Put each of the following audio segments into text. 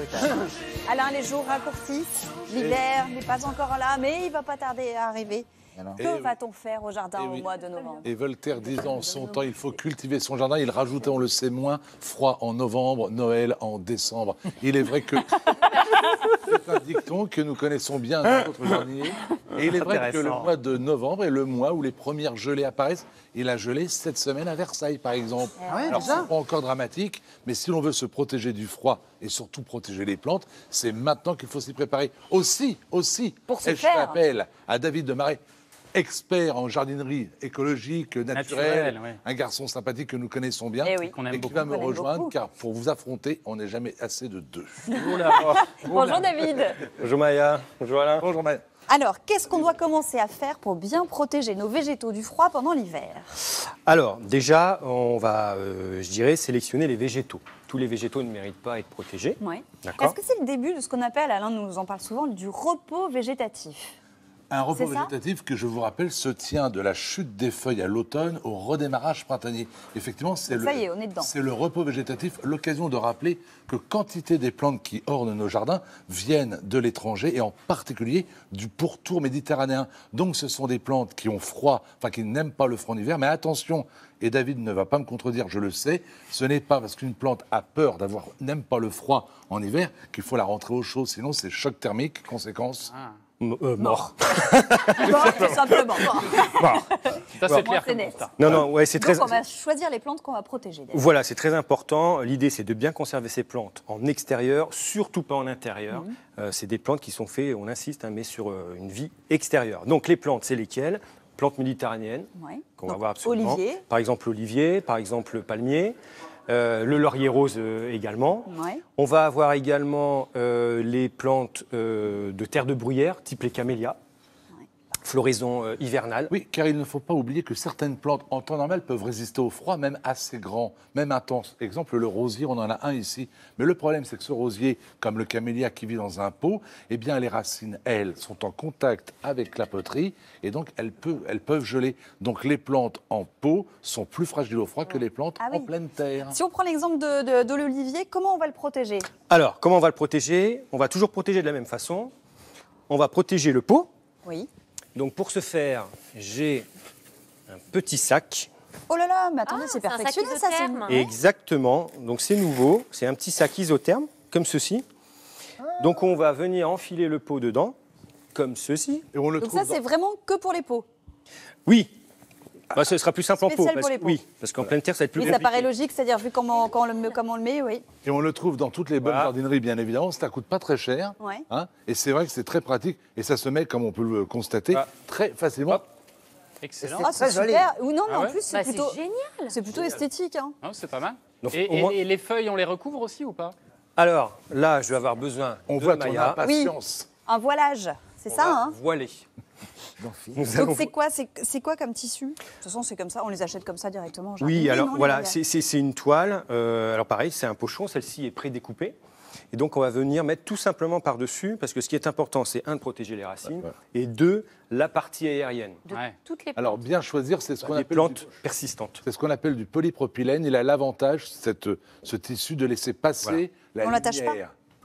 Alain, les jours raccourcis, l'hiver n'est pas encore là, mais il va pas tarder à arriver. Ah que va-t-on faire au jardin au mois de novembre Et Voltaire disant en son temps, il faut cultiver son jardin. Il rajoutait, on le sait moins, froid en novembre, Noël en décembre. Il est vrai que c'est un dicton que nous connaissons bien notre jardinier. Et il est vrai que le mois de novembre est le mois où les premières gelées apparaissent. Et la gelée cette semaine à Versailles, par exemple. Ah pas encore dramatique, mais si l'on veut se protéger du froid et surtout protéger les plantes. C'est maintenant qu'il faut s'y préparer. Aussi, aussi, Pour je fais appel à David Demarais, expert en jardinerie écologique, naturelle, un garçon sympathique que nous connaissons bien eh et, qui va me rejoindre car pour vous affronter, on n'est jamais assez de deux. Oh oh. Bonjour David. Bonjour Maya. Bonjour Alain. Bonjour Maya. Alors, qu'est-ce qu'on doit commencer à faire pour bien protéger nos végétaux du froid pendant l'hiver Alors, déjà, on va, euh, je dirais, sélectionner les végétaux tous les végétaux ne méritent pas être protégés. Ouais. Est-ce que c'est le début de ce qu'on appelle, Alain nous en parle souvent, du repos végétatif un repos végétatif que, je vous rappelle, se tient de la chute des feuilles à l'automne au redémarrage printanier. Effectivement, c'est le, repos végétatif, l'occasion de rappeler que quantité des plantes qui ornent nos jardins viennent de l'étranger et en particulier du pourtour méditerranéen. Donc ce sont des plantes qui ont froid, enfin qui n'aiment pas le froid en hiver, mais attention, et David ne va pas me contredire, je le sais, ce n'est pas parce qu'une plante a peur d'avoir, n'aime pas le froid en hiver qu'il faut la rentrer au chaud, sinon c'est choc thermique, conséquence. Ah. Euh, mort. Mort, tout simplement. Ça, c'est clair. Non, non, ouais, c'est très. on va choisir les plantes qu'on va protéger. Voilà, c'est très important. L'idée, c'est de bien conserver ces plantes en extérieur, surtout pas en intérieur. Mhm. Euh, c'est des plantes qui sont faites, on insiste, hein, mais sur euh, une vie extérieure. Donc, les plantes, c'est lesquelles Plantes méditerranéennes, qu'on va voir absolument. Olivier. Par exemple, olivier, par exemple, palmier. Euh, le laurier rose euh, également. On va avoir également euh, les plantes de terre de bruyère, type les camélias floraison euh, hivernale. Oui, car il ne faut pas oublier que certaines plantes en temps normal peuvent résister au froid, même assez grand, même intense. Exemple, le rosier, on en a un ici. Mais le problème, c'est que ce rosier, comme le camélia qui vit dans un pot, eh bien, les racines, elles, sont en contact avec la poterie et donc elles peuvent, geler. Donc les plantes en pot sont plus fragiles au froid que les plantes ah en pleine terre. Si on prend l'exemple de l'olivier, comment on va le protéger Alors, comment on va le protéger On va toujours protéger de la même façon. On va protéger le pot. Oui. Donc pour ce faire, j'ai un petit sac. Oh là là, mais attendez, ah, c'est Exactement, donc c'est nouveau, c'est un petit sac isotherme, comme ceci. Ah. Donc on va venir enfiler le pot dedans, comme ceci. Et on le Donc ça, c'est vraiment que pour les pots. Oui, bah, ce sera plus simple en pot. Parce, pour les oui, parce qu'en pleine terre, ça va être plus oui, compliqué. ça paraît logique, c'est-à-dire vu comment, on le, comment on le met, oui. Et on le trouve dans toutes les bonnes jardineries, bien évidemment. Ça ne coûte pas très cher. Hein, et c'est vrai que c'est très pratique. Et ça se met, comme on peut le constater, ah. très facilement. Excellent. Oh, c'est super. Ou non, mais ah en plus, bah, c'est plutôt génial. C'est plutôt esthétique. Hein. c'est pas mal. et, les feuilles, on les recouvre aussi ou pas Alors là, je vais avoir besoin. On de voit ton impatience. Un voilage. C'est ça, hein Voilé. Donc c'est quoi, c'est quoi comme tissu De toute façon, c'est comme ça, on les achète comme ça directement. Oui, alors voilà, c'est une toile. Euh, alors pareil, c'est un pochon, celle-ci est prédécoupée. Et donc on va venir mettre tout simplement par-dessus, parce que ce qui est important, c'est un, de protéger les racines, et deux, la partie aérienne. De toutes les Alors bien choisir, c'est ce bah, qu'on appelle... du, persistantes. C'est ce qu'on appelle du polypropylène. Il a l'avantage, ce tissu, de laisser passer la la on l'attache Pas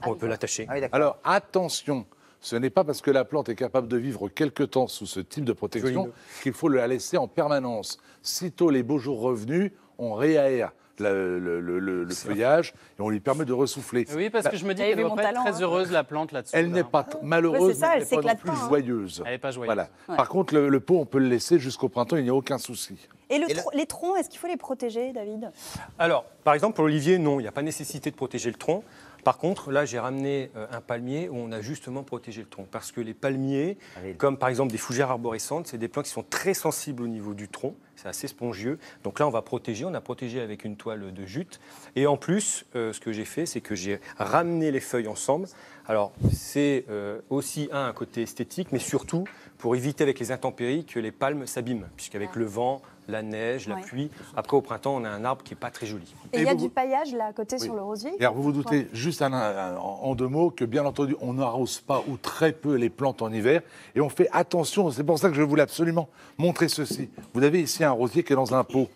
on peut l'attacher. Ah alors attention, ce n'est pas parce que la plante est capable de vivre quelque temps sous ce type de protection qu'il faut la laisser en permanence. Sitôt les beaux jours revenus, on réaère. le, feuillage et on lui permet de ressouffler. Oui, parce que je me dis bah, qu'elle n'est pas très hein. heureuse, la plante, là-dessus. Elle n'est pas malheureuse, elle n'est pas plus hein. joyeuse. pas joyeuse. Par contre, le, pot, on peut le laisser jusqu'au printemps, il n'y a aucun souci. Et, les troncs, est-ce qu'il faut les protéger, David Alors, par exemple, pour l'olivier, non, il n'y a pas nécessité de protéger le tronc. Par contre, là, j'ai ramené euh, un palmier où on a justement protégé le tronc. Parce que les palmiers, comme par exemple des fougères arborescentes, c'est des plantes qui sont très sensibles au niveau du tronc c'est assez spongieux. Donc là, on va protéger, on a protégé avec une toile de jute. Et en plus, euh, ce que j'ai fait, c'est que j'ai ramené les feuilles ensemble. Alors, c'est euh, aussi un, côté esthétique, mais surtout pour éviter avec les intempéries que les palmes s'abîment, puisqu'avec le vent, la neige, la pluie, après au printemps, on a un arbre qui n'est pas très joli. Et, il y a du paillage là à côté sur le rosier Et alors, vous vous doutez, juste euh, en deux mots, que bien entendu, on n'arrose pas ou très peu les plantes en hiver, et on fait attention, c'est pour ça que je voulais absolument montrer ceci. Vous avez ici un rosier qui est dans un pot.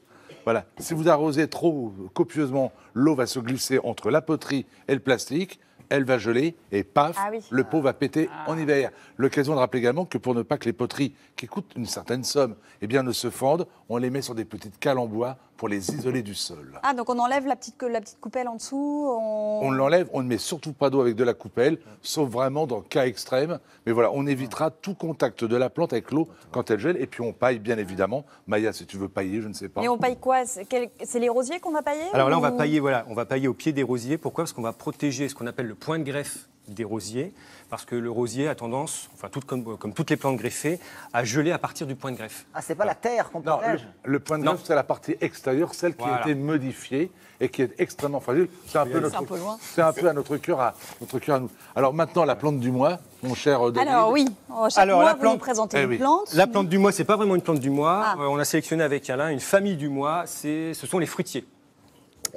Voilà. Si vous arrosez trop copieusement, l'eau va se glisser entre la poterie et le plastique. Elle va geler et paf, ah le pot va péter ah. en hiver. L'occasion de rappeler également que pour ne pas que les poteries, qui coûtent une certaine somme, eh bien, ne se fendent, on les met sur des petites cales en bois pour les isoler du sol. Ah, donc on enlève la petite, la petite coupelle en dessous On, l'enlève, on ne met surtout pas d'eau avec de la coupelle, sauf vraiment dans cas extrême. Mais voilà, on évitera tout contact de la plante avec l'eau quand elle gèle. Et puis on paille, bien évidemment. Maya, si tu veux pailler, je ne sais pas. Mais on paille quoi C'est les rosiers qu'on va pailler Alors là, on va pailler, voilà, on va pailler au pied des rosiers. Pourquoi Parce qu'on va protéger ce qu'on appelle le point de greffe des rosiers, parce que le rosier a tendance, enfin tout comme, comme, toutes les plantes greffées, à geler à partir du point de greffe. Ah, c'est pas la terre qu'on protège le, le, point de greffe, c'est la partie extérieure, celle qui a été modifiée et qui est extrêmement fragile. C'est un, peu, à notre cœur à, notre Alors maintenant, la plante du mois, mon cher euh, David. Alors oui, Alors, la plante, vous eh La plante du mois, c'est pas vraiment une plante du mois. Ah. Euh, on a sélectionné avec Alain une famille du mois, ce sont les fruitiers.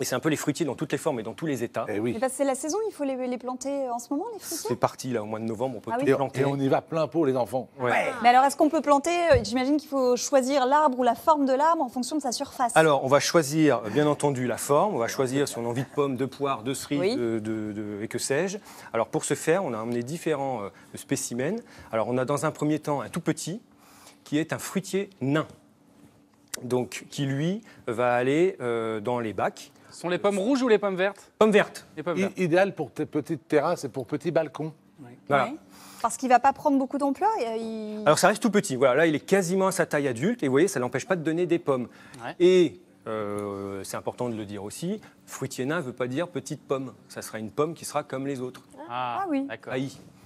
Et c'est un peu les fruitiers dans toutes les formes et dans tous les états. Eh eh ben, c'est la saison, il faut les, planter en ce moment, les fruitiers C'est parti, là, au mois de novembre, on peut ah les planter. Et on y va plein pot, les enfants. Ah. Mais alors, est-ce qu'on peut planter euh, J'imagine qu'il faut choisir l'arbre ou la forme de l'arbre en fonction de sa surface. Alors, on va choisir, bien entendu, la forme. On va choisir si on a envie de pommes, de poires, de cerises, de, et que sais-je. Alors, pour ce faire, on a amené différents euh, spécimens. Alors, on a dans un premier temps un tout petit, qui est un fruitier nain donc qui lui va aller euh, dans les bacs sont les pommes rouges ou les pommes vertes Pommes vertes. Les idéal pour tes petites terrasses et pour petits balcons. Oui. Parce qu'il ne va pas prendre beaucoup d'ampleur Alors ça reste tout petit. Voilà, là, il est quasiment à sa taille adulte. Et vous voyez, ça ne l'empêche pas de donner des pommes. Et euh, c'est important de le dire aussi, fruitiena ne veut pas dire petite pomme. Ça sera une pomme qui sera comme les autres. Ah, ah oui. D'accord.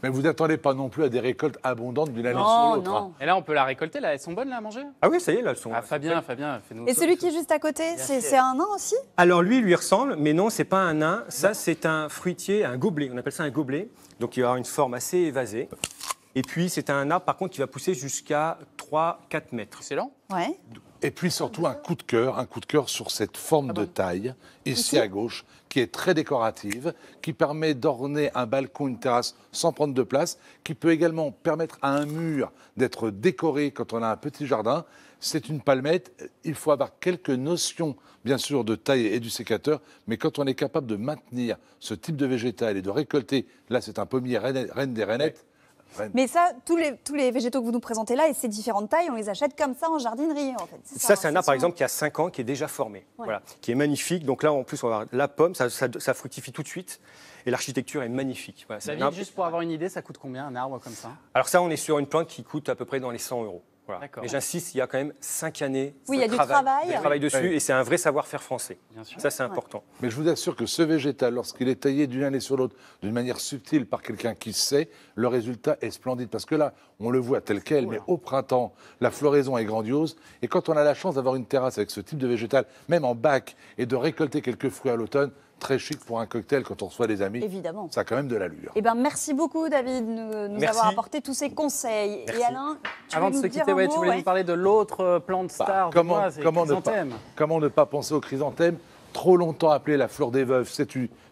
Mais vous n'attendez pas non plus à des récoltes abondantes d'une année sur l'autre. Hein. Et là, on peut la récolter, là. Elles sont bonnes, à manger Ah oui, ça y est, là, elles sont. Ah, Fabien, Fabien, Et celui qui est juste à côté, c'est un nain aussi Alors lui, il lui ressemble, mais non, c'est pas un nain. Ça, c'est un fruitier, un gobelet. On appelle ça un gobelet. Donc il aura une forme assez évasée. Et puis, c'est un arbre, par contre, qui va pousser jusqu'à 3-4 mètres. Excellent. Ouais. Et puis surtout un coup de cœur, un coup de cœur sur cette forme ah de taille, ici, à gauche, qui est très décorative, qui permet d'orner un balcon, une terrasse sans prendre de place, qui peut également permettre à un mur d'être décoré quand on a un petit jardin. C'est une palmette, il faut avoir quelques notions bien sûr de taille et du sécateur, mais quand on est capable de maintenir ce type de végétal et de récolter, là c'est un pommier reine, des rainettes, mais ça, tous les, tous les végétaux que vous nous présentez là et ces différentes tailles, on les achète comme ça en jardinerie. En fait. Ça, c'est un arbre, par exemple, qui a 5 ans, qui est déjà formé, voilà, qui est magnifique. Donc là, en plus, on va avoir la pomme, ça, ça, fructifie tout de suite et l'architecture est magnifique. Voilà, David, juste pour avoir une idée, ça coûte combien un arbre comme ça Alors ça, on est sur une plante qui coûte à peu près dans les 100 euros. Et j'insiste, il y a quand même cinq années oui, il y a travail, du travail. dessus et c'est un vrai savoir-faire français. Ça, c'est important. Mais je vous assure que ce végétal, lorsqu'il est taillé d'une année sur l'autre d'une manière subtile par quelqu'un qui sait, le résultat est splendide. Parce que là, on le voit tel quel, mais au printemps, la floraison est grandiose. Et quand on a la chance d'avoir une terrasse avec ce type de végétal, même en bac, et de récolter quelques fruits à l'automne, très chic pour un cocktail quand on reçoit des amis. Évidemment. Ça a quand même de l'allure. Eh ben, merci beaucoup, David, de nous, avoir apporté tous ces conseils. Et Alain, Avant de se quitter, tu voulais nous parler de l'autre euh, plante bah, star. Bah, comment, comment, ne pas, comment ne pas penser aux chrysanthèmes trop longtemps appelé la fleur des veuves,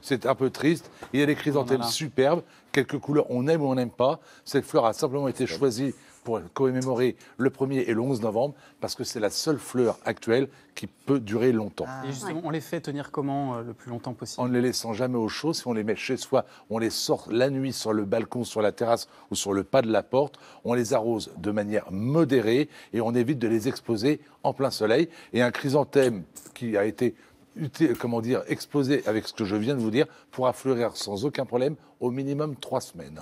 c'est un peu triste. Il y a des chrysanthèmes oh superbes, quelques couleurs on aime ou on n'aime pas. Cette fleur a simplement été choisie pour commémorer le 1er et le 11 novembre, parce que c'est la seule fleur actuelle qui peut durer longtemps. Ah. et justement, on les fait tenir comment euh, le plus longtemps possible En ne les laissant jamais au chaud, si on les met chez soi, on les sort la nuit sur le balcon, sur la terrasse ou sur le pas de la porte, on les arrose de manière modérée et on évite de les exposer en plein soleil. Et un chrysanthème qui a été comment dire, exposé avec ce que je viens de vous dire pourra fleurir sans aucun problème au minimum trois semaines.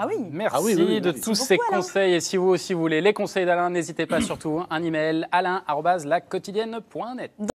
Ah oui. Merci ah de tous ces conseils. Et si vous aussi voulez les conseils d'Alain, n'hésitez pas surtout. Un email alain.lacotidienne.net.